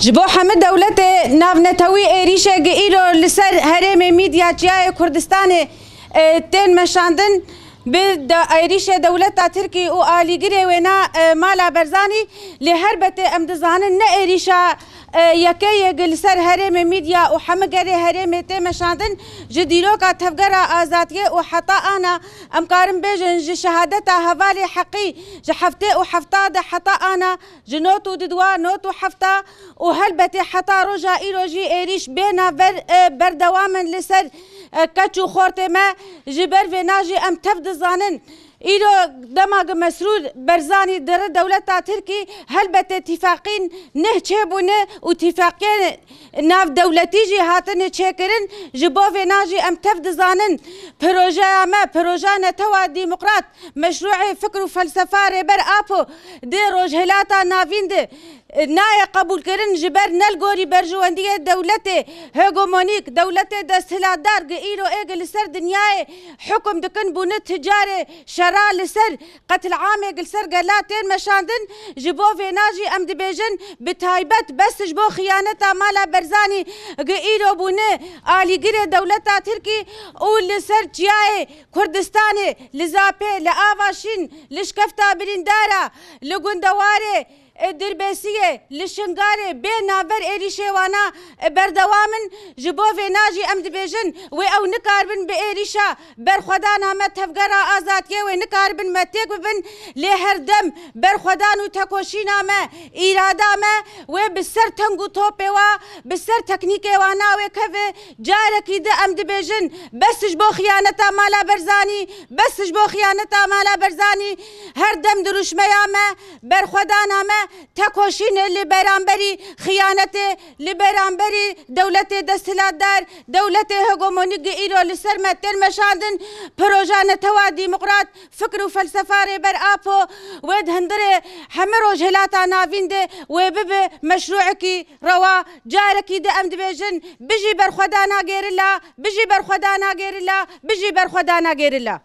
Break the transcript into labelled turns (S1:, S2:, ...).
S1: جبو همه دولت ناو نتوی ایریشه گه ایرو لسر هرم میدیا چیای کردستان تین مشاندن به د ایریش دولت ترکی او آلیګری وینا مالا برزانی له هر بته امدزان نه ایریشا یکی گلسر هرم میڈیا و حمگر هرم تیم شاندن جدیلو کا تفگر آزادگی و حتا آنا امکارم بیجن جی شهادت هوال حقی جی حفته و حفتا دا حتا آنا جی نوت و ددوا نوت و حفتا و حلبت حتا روجا ایرو جی ایریش بینا اه، بردوامن لسر اه، کچو خورت ما جی بر ناجی ام تفد زانن ایرو دماغ مسرود برزانی در دولت ترکی هلبت اتفاقین نه چه بونه اتفاقین ناف دولتی جی هاتن چه کرن جبو و ناجی ام تف دزانن پروژه ما پروژه نتوا دیمقرات مشروع فکر و فلسفه بر آپو دی روجهلاتا ناوین دی نای قبول کردن جبر نل گوری برجواندی دولت هگمونیک دولت دستهلادار ایرو ایگ لسر دنیای حکم دکن بونت تجار شرا لسر قتل عام ایگ لسر گلاتین مشاندن جبو ویناجی ام دبیجن بتایبت بس جبو خیانت مالا برزانی ایرو بونه آلیگر دولت تركي او لسر چیای کردستان لزاپه لآواشین لشکفتا بریندارا لگندواره دربسیه لشنگاره به نابر ایری شوانا بردوامن جبو ناجی ام دبیجن و او نکاربن به ایریشا برخدا نامه تفگرا آزادیه و نکاربن متیک ببن لی هر دم برخدا نو تکوشی نامه ایرادا ما و بسر تنگو توپی و بسر تکنیک وانا و کفه جارکی ده ام دبیجن بسش بو خیانتا مالا برزانی بسش بو خیانتا مالا برزانی هر دم دروشمه ما برخدا نامه تەکۆشینە لە بەرامبەری خیانەتێ لە بەرامبەری دەولەتێ دەستلادار دەولەتێ هەگۆمۆنیگە ئیرۆ لەسەر مەتەرمەشاندن پرۆژانەتەوا دیموقرات فکر و فەلسەفارێ بەر ئاپۆ وێت هەندرێ هەمە ڕۆژ هێلاتان ناویندێ وێ ببێ مەشروعکی ڕەوا جارێکی دە ئەم دبێژن بژی بەرخۆدا ناگێرلا بژی بەرخۆدا ناگێرلا بژی بەرخۆدا ناگێرلا.